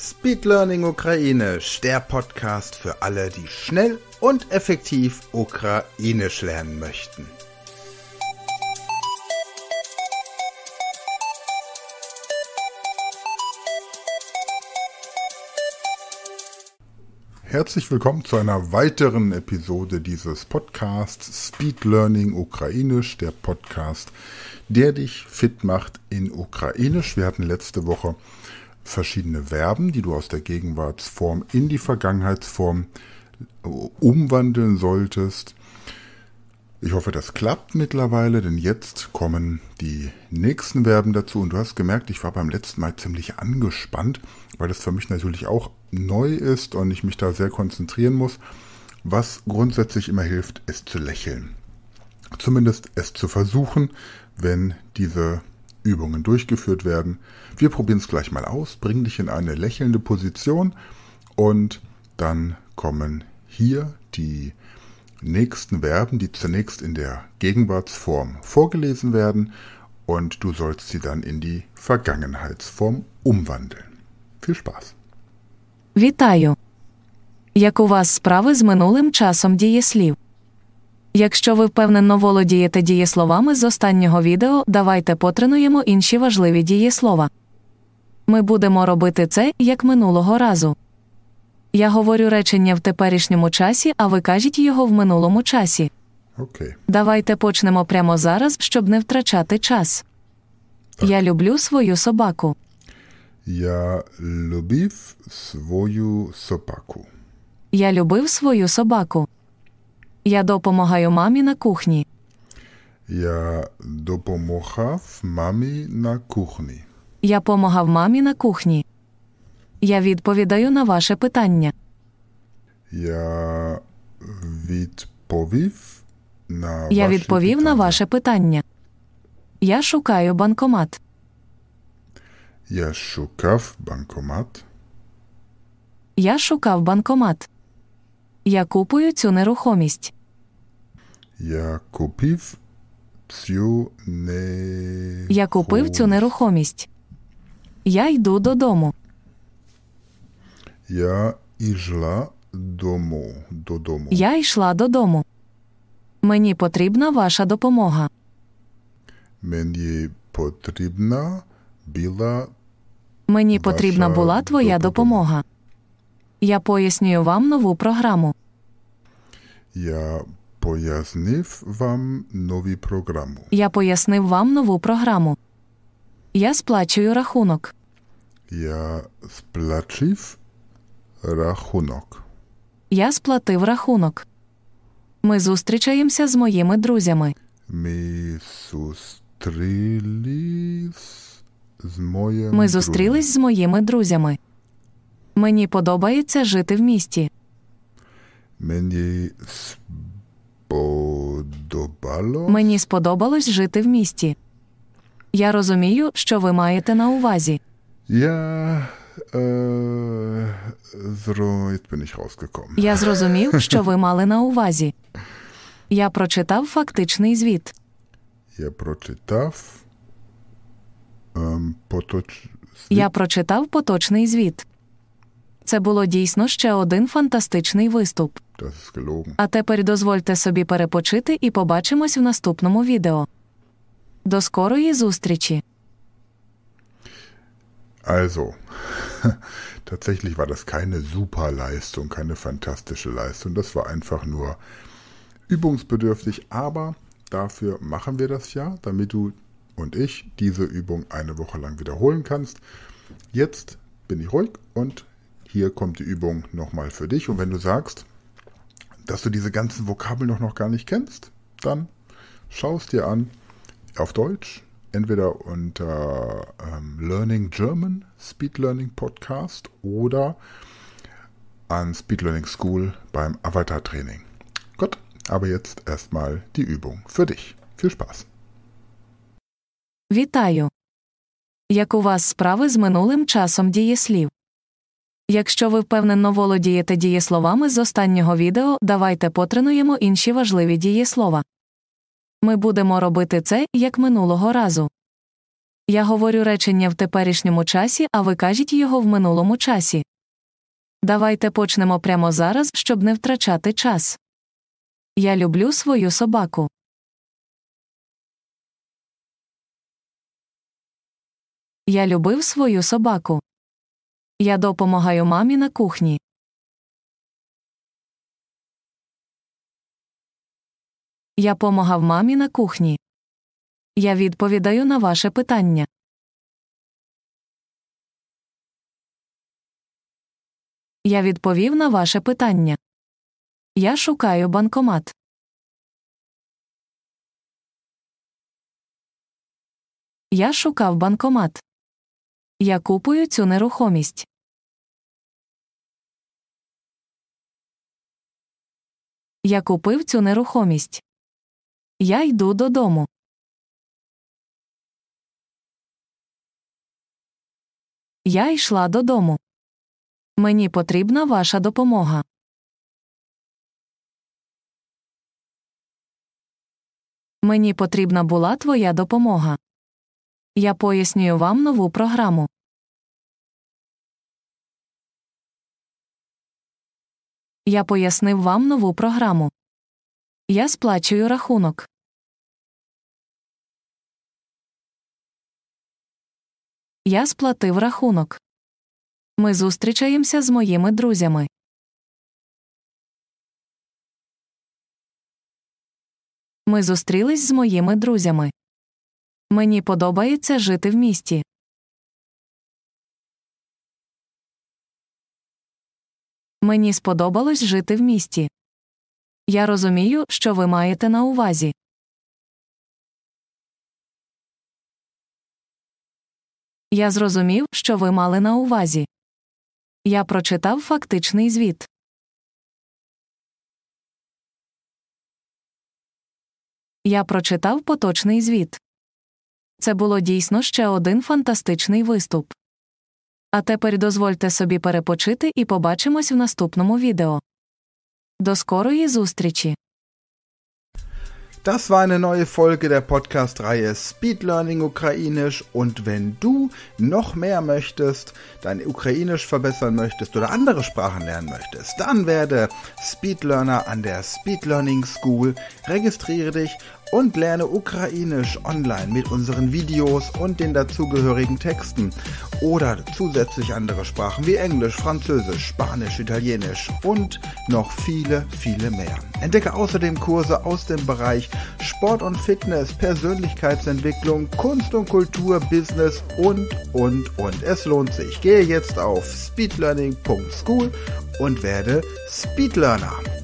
Speed Learning Ukrainisch, der Podcast für alle, die schnell und effektiv Ukrainisch lernen möchten. Herzlich willkommen zu einer weiteren Episode dieses Podcasts Speed Learning Ukrainisch, der Podcast, der dich fit macht in Ukrainisch. Wir hatten letzte Woche verschiedene Verben, die du aus der Gegenwartsform in die Vergangenheitsform äh, umwandeln solltest. Ich hoffe, das klappt mittlerweile, denn jetzt kommen die nächsten Verben dazu. Und du hast gemerkt, ich war beim letzten Mal ziemlich angespannt, weil das für mich natürlich auch neu ist und ich mich da sehr konzentrieren muss. Was grundsätzlich immer hilft, ist zu lächeln. Zumindest es zu versuchen, wenn diese Übungen durchgeführt werden. Wir probieren es gleich mal aus, bringen dich in eine lächelnde Position und dann kommen hier die nächsten Verben, die zunächst in der Gegenwartsform vorgelesen werden und du sollst sie dann in die Vergangenheitsform umwandeln. Viel Spaß. Вітаю. Як у вас справи з минулим часом дієслів? Якщо ви впевнено володієте дієсловами з останнього відео, давайте потренуємо інші важливі дієслова. Ми будемо робити це як минулого разу. Я говорю речення в теперішньому часі, а ви кажіть його в минулому часі. Okay. Давайте почнемо прямо зараз, щоб не втрачати час. Так. Я люблю свою собаку. Я любив свою собаку. Я любив свою собаку. Я допомагаю мамі на кухні. Я допомагав мамі на кухні. Я помагав мамі на кухні. Я відповідаю на ваше питання. Я відповів на Я ваше відповів питання. на ваше питання. Я шукаю банкомат. Я шукав банкомат. Я шукав банкомат. Я купую цю нерухомість. Я купив цю не. Я купив цю нерухомість. Я йду додому. Я йшла дому. додому. Я йшла додому. Мені потрібна ваша допомога. Мені потрібна була. Мені потрібна була твоя допомога. Я пояснюю вам нову програму. Я пояснив вам нові програму. Я пояснив вам нову програму. Я сплачую рахунок. Я сплачив рахунок. Я сплатив рахунок. Ми зустрічаємося з моїми друзями. Ми зустрілись з моїми Ми зустрілись з моїми друзями. Мені подобається жити в місті. Мені сподобалось. Мені сподобалось жити в місті. Я розумію, що ви маєте на увазі. Я е, Я зрозумів, що ви мали на увазі. Я прочитав фактичний звіт. Я прочитав ähm, поточ... Я прочитав поточний звіт. Це було дійсно ще один фантастичний виступ. А тепер дозвольте собі перепочити і побачимось в наступному відео. До скорої зустрічі. Also, tatsächlich war das keine Superleistung, keine fantastische Leistung. Das war einfach nur übungsbedürftig. Aber dafür machen wir das ja, damit du und ich diese Übung eine Woche lang wiederholen kannst. Jetzt bin ich ruhig und hier kommt die Übung nochmal für dich. Und wenn du sagst, dass du diese ganzen Vokabeln noch, noch gar nicht kennst, dann schau es dir an auf Deutsch, entweder unter ähm, Learning German, Speed Learning Podcast oder an Speed Learning School beim Avatar Training. Gut, aber jetzt erstmal die Übung für dich. Viel Spaß. Вітаю! Як у вас справи з минулим часом дієслів? Якщо ви впевнено володієте дієсловами з останнього відео, давайте потренуємо інші важливі дієслова. Ми будемо робити це як минулого разу. Я говорю речення в теперішньому часі, а ви кажіть його в минулому часі. Давайте почнемо прямо зараз, щоб не втрачати час. Я люблю свою собаку. Я любив свою собаку. Я допомагаю мамі на кухні. Я помагав мамі на кухні. Я відповідаю на ваше питання. Я відповів на ваше питання. Я шукаю банкомат. Я шукав банкомат. Я купую цю нерухомість. Я купив цю нерухомість. Я йду додому. Я йшла додому. Мені потрібна ваша допомога. Мені потрібна була твоя допомога. Я пояснюю вам нову програму. Я пояснив вам нову програму. Я сплачую рахунок. Я сплатив рахунок. Ми зустрічаємося з моїми друзями. Ми зустрілись з моїми друзями. Мені подобається жити в місті. Мені сподобалось жити в місті. Я розумію, що ви маєте на увазі. Я зрозумів, що ви мали на увазі. Я прочитав фактичний звіт. Я прочитав поточний звіт. Це було дійсно ще один фантастичний виступ. А тепер дозвольте собі перепочити і побачимось в наступному відео. До скорої зустрічі! Das war eine neue Folge der Podcast-Reihe Speed Learning Ukrainisch. Und wenn du noch mehr möchtest, dein Ukrainisch verbessern möchtest oder andere Sprachen lernen möchtest, dann werde Speed Learner an der Speed Learning School. Registriere dich und lerne Ukrainisch online mit unseren Videos und den dazugehörigen Texten oder zusätzlich andere Sprachen wie Englisch, Französisch, Spanisch, Italienisch und noch viele, viele mehr. Entdecke außerdem Kurse aus dem Bereich Sport und Fitness, Persönlichkeitsentwicklung, Kunst und Kultur, Business und, und, und. Es lohnt sich. Gehe jetzt auf speedlearning.school und werde Speedlearner.